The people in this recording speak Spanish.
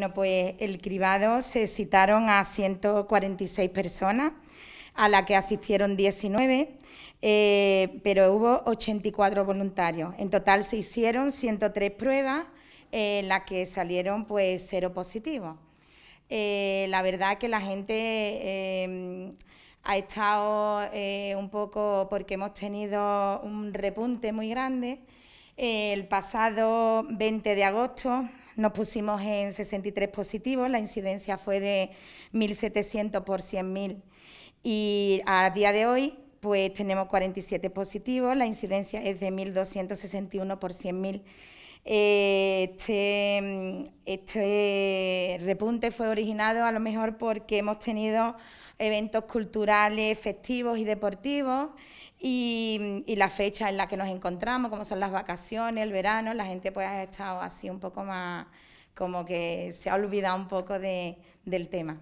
Bueno, pues el cribado se citaron a 146 personas, a la que asistieron 19, eh, pero hubo 84 voluntarios. En total se hicieron 103 pruebas, en las que salieron pues cero positivos. Eh, la verdad que la gente em, ha estado eh, un poco, porque hemos tenido un repunte muy grande, el pasado 20 de agosto nos pusimos en 63 positivos, la incidencia fue de 1.700 por 100.000 y a día de hoy pues tenemos 47 positivos, la incidencia es de 1.261 por 100.000. Este, este, repunte fue originado a lo mejor porque hemos tenido eventos culturales, festivos y deportivos y y la fecha en la que nos encontramos, como son las vacaciones, el verano, la gente puede ha estado así un poco más, como que se ha olvidado un poco de, del tema.